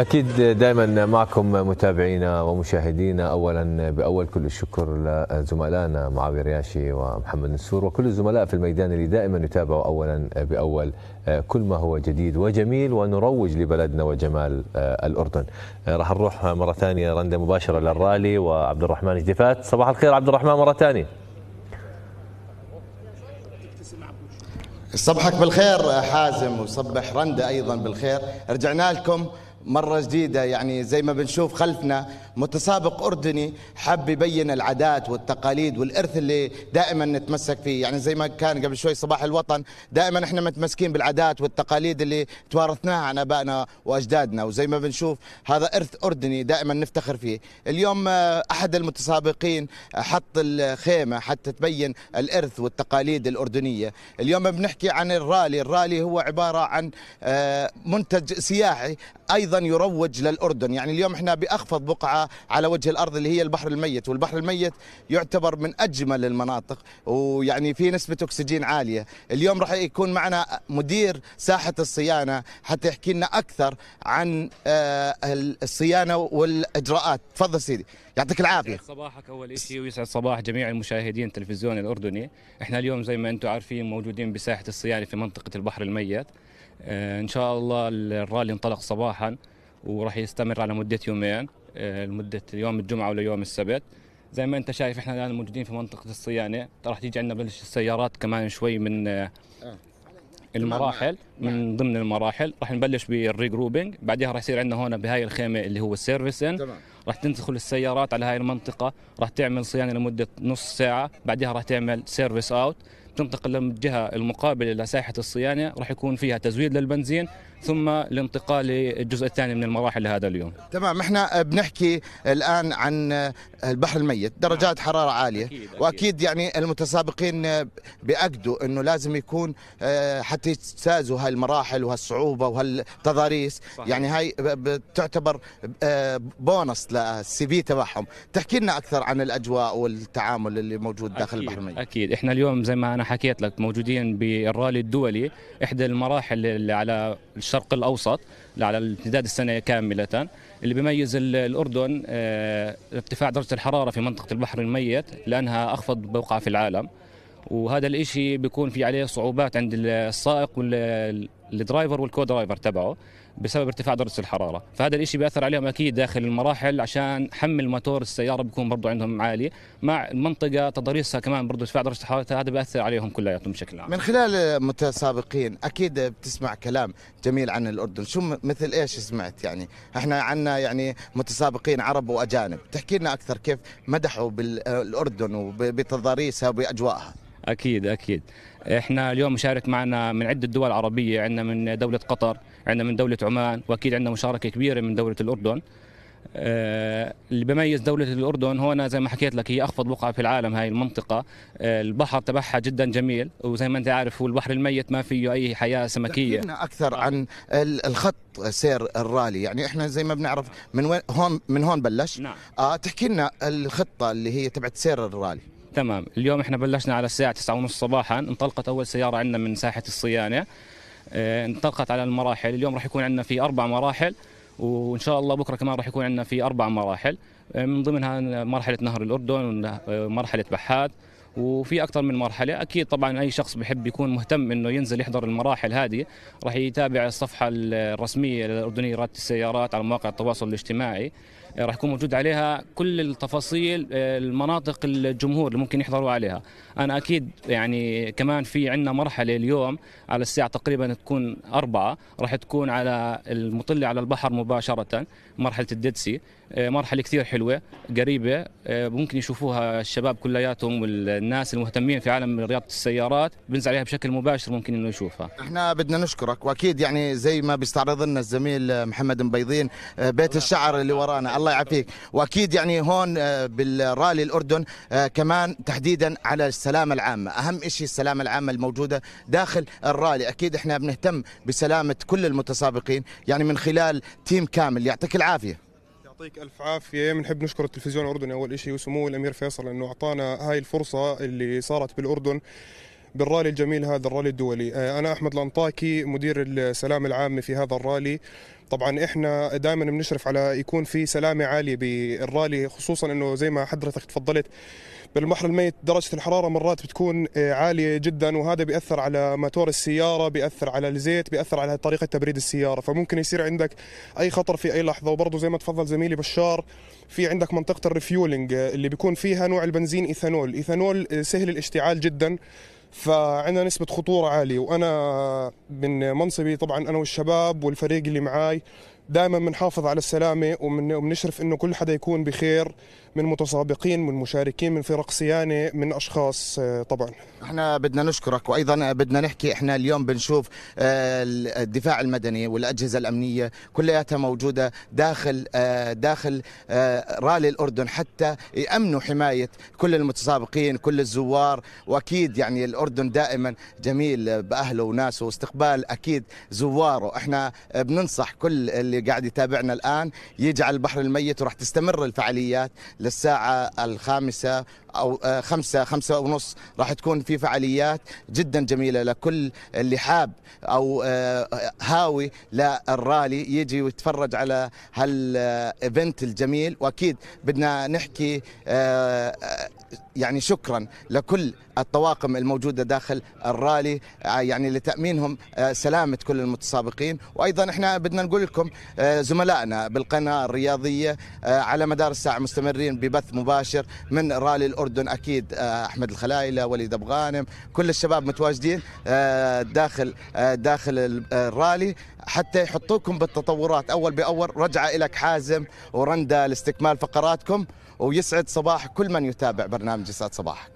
اكيد دائما معكم متابعينا ومشاهدينا اولا باول كل الشكر لزملائنا معاويه رياشي ومحمد نسور وكل الزملاء في الميدان اللي دائما يتابعوا اولا باول كل ما هو جديد وجميل ونروج لبلدنا وجمال الاردن. راح نروح مره ثانيه رنده مباشره للرالي وعبد الرحمن جديفات صباح الخير عبد الرحمن مره ثانيه. صبحك بالخير حازم وصبح رنده ايضا بالخير، رجعنا لكم مرة جديدة يعني زي ما بنشوف خلفنا متسابق أردني حب يبين العادات والتقاليد والإرث اللي دائما نتمسك فيه يعني زي ما كان قبل شوي صباح الوطن دائما احنا متمسكين بالعادات والتقاليد اللي توارثناها عن أبائنا وأجدادنا وزي ما بنشوف هذا إرث أردني دائما نفتخر فيه اليوم آه، أحد المتسابقين حط الخيمة حتى تبين الإرث والتقاليد الأردنية اليوم بنحكي عن الرالي الرالي هو عبارة عن آه، منتج سياحي ايضا يروج للاردن يعني اليوم احنا باخفض بقعه على وجه الارض اللي هي البحر الميت والبحر الميت يعتبر من اجمل المناطق ويعني في نسبه اكسجين عاليه اليوم راح يكون معنا مدير ساحه الصيانه حتى يحكي لنا اكثر عن آه، الصيانه والاجراءات تفضل سيدي يعطيك العافيه صباحك اول شيء ويسعد صباح جميع المشاهدين التلفزيون الاردني احنا اليوم زي ما انتم عارفين موجودين بساحه الصيانه في منطقه البحر الميت آه، ان شاء الله الرالي انطلق صباحا وراح يستمر على مده يومين آه، لمده يوم الجمعه وليوم السبت زي ما انت شايف احنا الان موجودين في منطقه الصيانه راح تيجي عندنا بلش السيارات كمان شوي من آه، المراحل من نعم. ضمن المراحل راح نبلش بالريجروبنج بعدها راح يصير عندنا هون بهاي الخيمه اللي هو السيرفيسن راح تدخل السيارات على هاي المنطقه راح تعمل صيانه لمده نص ساعه بعدها راح تعمل سيرفيس اوت تنتقل للجهة المقابلة لساحة الصيانة راح يكون فيها تزويد للبنزين ثم الانتقال للجزء الثاني من المراحل لهذا اليوم تمام احنا بنحكي الآن عن البحر الميت درجات نعم. حرارة عالية أكيد أكيد. وأكيد يعني المتسابقين بأكدوا أنه لازم يكون آه، حتى يجتازوا هالمراحل وهالصعوبة وهالتضاريس يعني هاي بتعتبر آه، بونص للسي في تبعهم تحكي لنا أكثر عن الأجواء والتعامل اللي موجود داخل أكيد. البحر الميت أكيد احنا اليوم زي ما أنا حكيت لك موجودين بالرالي الدولي احدى المراحل اللي على الشرق الاوسط على امتداد السنه كامله اللي بيميز الاردن آه، ارتفاع درجه الحراره في منطقه البحر الميت لانها اخفض بقعه في العالم وهذا الإشي بيكون في عليه صعوبات عند السائق والدرايفر والكو درايفر تبعه بسبب ارتفاع درجه الحراره فهذا الشيء بياثر عليهم اكيد داخل المراحل عشان حمل موتور السياره بيكون برضه عندهم عالي مع المنطقه تضاريسها كمان برضه ارتفاع درجه الحراره هذا بياثر عليهم كلياتهم بشكل عام من خلال متسابقين اكيد بتسمع كلام جميل عن الاردن شو مثل ايش سمعت يعني احنا عندنا يعني متسابقين عرب واجانب تحكي لنا اكثر كيف مدحوا بالاردن وبتضاريسها وباجوائها اكيد اكيد احنا اليوم مشارك معنا من عده دول عربيه عندنا من دوله قطر عندنا من دوله عمان واكيد عندنا مشاركه كبيره من دوله الاردن آه، اللي بميز دولة الأردن هنا زي ما حكيت لك هي أخفض بقعة في العالم هاي المنطقة آه، البحر تبعها جدا جميل وزي ما أنت عارف هو البحر الميت ما فيه أي حياة سمكية لنا أكثر آه. عن الخط سير الرالي يعني إحنا زي ما بنعرف من وين هون من هون بلش نعم. تحكي لنا الخطة اللي هي تبعت سير الرالي تمام اليوم احنا بلشنا على الساعه 9:30 صباحا انطلقت اول سياره عندنا من ساحه الصيانه آه، انطلقت على المراحل اليوم راح يكون عندنا في اربع مراحل وان شاء الله بكره كمان راح يكون عندنا في اربع مراحل آه، من ضمنها مرحله نهر الاردن ومرحله آه، بحاد وفي اكثر من مرحله اكيد طبعا اي شخص بحب يكون مهتم انه ينزل يحضر المراحل هذه راح يتابع الصفحه الرسميه الاردنيه لرياده السيارات على مواقع التواصل الاجتماعي إيه، راح يكون موجود عليها كل التفاصيل إيه، المناطق الجمهور اللي ممكن يحضروا عليها انا اكيد يعني كمان في عندنا مرحله اليوم على الساعه تقريبا تكون أربعة راح تكون على المطلة على البحر مباشره مرحله الديدسي إيه، مرحله كثير حلوه قريبه ممكن يشوفوها الشباب كلياتهم والناس المهتمين في عالم رياضه السيارات بنزل عليها بشكل مباشر ممكن انه يشوفها احنا بدنا نشكرك واكيد يعني زي ما بيستعرض لنا الزميل محمد مبيضين بيت الشعر اللي ورانا الله الله يعافيك واكيد يعني هون آه، بالرالي الاردن آه، كمان تحديدا على السلامه العامه اهم شيء السلامه العامه الموجوده داخل الرالي اكيد احنا بنهتم بسلامه كل المتسابقين يعني من خلال تيم كامل يعطيك العافيه يعطيك الف عافيه بنحب نشكر التلفزيون الاردني اول شيء وسمو الامير فيصل انه اعطانا هاي الفرصه اللي صارت بالاردن بالرالي الجميل هذا الرالي الدولي آه، انا احمد الانطاكي مدير السلام العام في هذا الرالي طبعا احنا دائما بنشرف على يكون في سلامه عاليه بالرالي خصوصا انه زي ما حضرتك تفضلت بالبحر الميت درجه الحراره مرات بتكون آه، عاليه جدا وهذا بياثر على ماتور السياره بياثر على الزيت بياثر على طريقه تبريد السياره فممكن يصير عندك اي خطر في اي لحظه وبرضه زي ما تفضل زميلي بشار في عندك منطقه الريفيولينج آه، اللي بيكون فيها نوع البنزين ايثانول ايثانول سهل الاشتعال جدا فعندنا نسبة خطورة عالية وأنا من منصبي طبعا أنا والشباب والفريق اللي معاي دائما بنحافظ على السلامة وبنشرف إنه كل حدا يكون بخير من متسابقين من مشاركين من فرق صيانه من اشخاص آه، طبعا احنا بدنا نشكرك وايضا بدنا نحكي احنا اليوم بنشوف آه، الدفاع المدني والاجهزه الامنيه كلياتها موجوده داخل آه، داخل رالي الاردن حتى يامنوا حمايه كل المتسابقين كل الزوار واكيد يعني الاردن دائما جميل باهله وناسه واستقبال اكيد زواره احنا بننصح كل اللي قاعد يتابعنا الان يجعل البحر الميت وراح تستمر الفعاليات للساعة الخامسة أو آه، خمسة خمسة ونص راح تكون في فعاليات جدا جميلة لكل اللي حاب أو آه، هاوي للرالي يجي ويتفرج على هالايفنت الجميل وأكيد بدنا نحكي آه، يعني شكرا لكل الطواقم الموجوده داخل الرالي يعني لتامينهم سلامه كل المتسابقين وايضا احنا بدنا نقول لكم زملائنا بالقناه الرياضيه على مدار الساعه مستمرين مستمرين ببث مباشر من رالي الاردن اكيد آه، احمد الخلايله وليد ابو غانم كل الشباب متواجدين آه، داخل آه، داخل الرالي حتى يحطوكم بالتطورات اول باول رجعه لك حازم ورندا لاستكمال فقراتكم ويسعد صباح كل من يتابع برنامج يسعد صباحك